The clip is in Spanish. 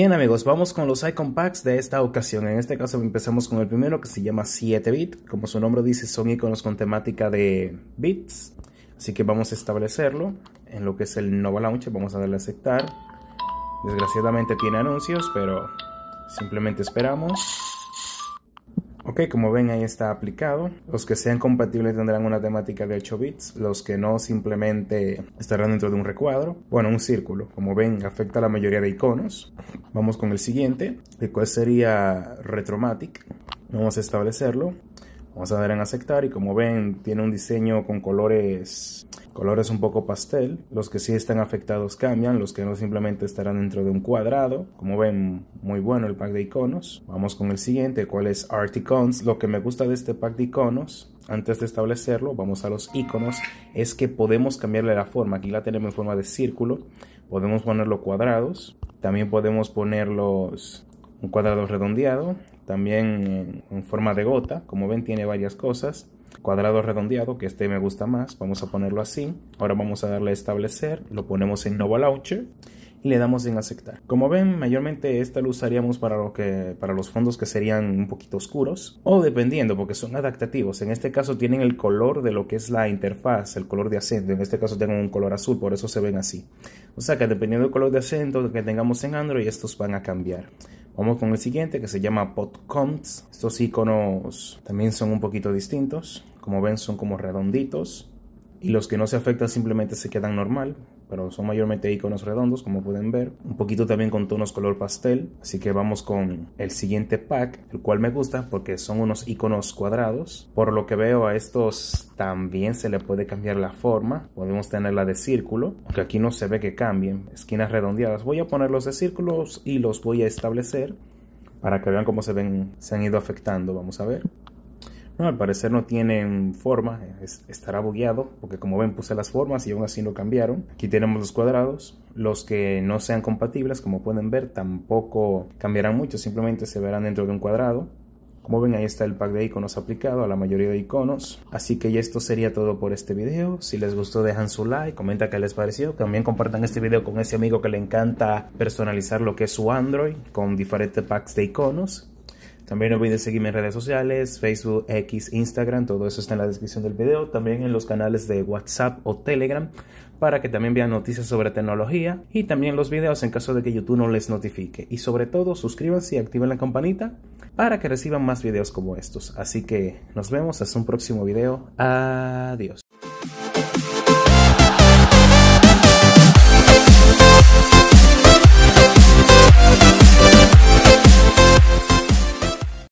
Bien amigos, vamos con los icon packs de esta ocasión. En este caso empezamos con el primero que se llama 7-bit. Como su nombre dice, son iconos con temática de bits. Así que vamos a establecerlo en lo que es el Nova Launcher. Vamos a darle a aceptar. Desgraciadamente tiene anuncios, pero simplemente esperamos como ven ahí está aplicado. Los que sean compatibles tendrán una temática de 8 bits, los que no simplemente estarán dentro de un recuadro. Bueno, un círculo, como ven afecta a la mayoría de iconos. Vamos con el siguiente, el cual sería Retromatic. Vamos a establecerlo. Vamos a dar en aceptar y como ven tiene un diseño con colores, colores un poco pastel. Los que sí están afectados cambian, los que no simplemente estarán dentro de un cuadrado. Como ven, muy bueno el pack de iconos. Vamos con el siguiente, cuál es Art Icons. Lo que me gusta de este pack de iconos antes de establecerlo, vamos a los iconos, es que podemos cambiarle la forma. Aquí la tenemos en forma de círculo, podemos ponerlo cuadrados, también podemos ponerlos un cuadrado redondeado, también en forma de gota, como ven tiene varias cosas. Cuadrado redondeado, que este me gusta más, vamos a ponerlo así. Ahora vamos a darle a establecer, lo ponemos en Nova Launcher y le damos en aceptar. Como ven, mayormente esta lo usaríamos para, lo que, para los fondos que serían un poquito oscuros o dependiendo porque son adaptativos. En este caso tienen el color de lo que es la interfaz, el color de acento. En este caso tengo un color azul, por eso se ven así. O sea que dependiendo del color de acento que tengamos en Android, estos van a cambiar. Vamos con el siguiente que se llama PodConts. Estos iconos también son un poquito distintos. Como ven son como redonditos y los que no se afectan simplemente se quedan normal, pero son mayormente iconos redondos, como pueden ver. Un poquito también con tonos color pastel. Así que vamos con el siguiente pack, el cual me gusta porque son unos iconos cuadrados. Por lo que veo a estos también se le puede cambiar la forma. Podemos tenerla de círculo, aunque aquí no se ve que cambien. Esquinas redondeadas. Voy a ponerlos de círculos y los voy a establecer para que vean cómo se ven, se han ido afectando. Vamos a ver al parecer no tienen forma, estará bugueado, porque como ven puse las formas y aún así no cambiaron. Aquí tenemos los cuadrados, los que no sean compatibles, como pueden ver, tampoco cambiarán mucho, simplemente se verán dentro de un cuadrado. Como ven ahí está el pack de iconos aplicado a la mayoría de iconos. Así que ya esto sería todo por este video. Si les gustó dejan su like, comenta qué les pareció. También compartan este video con ese amigo que le encanta personalizar lo que es su Android con diferentes packs de iconos. También no olviden seguirme en redes sociales, Facebook, X, Instagram, todo eso está en la descripción del video. También en los canales de WhatsApp o Telegram para que también vean noticias sobre tecnología y también los videos en caso de que YouTube no les notifique. Y sobre todo, suscríbanse y activen la campanita para que reciban más videos como estos. Así que nos vemos hasta un próximo video. Adiós.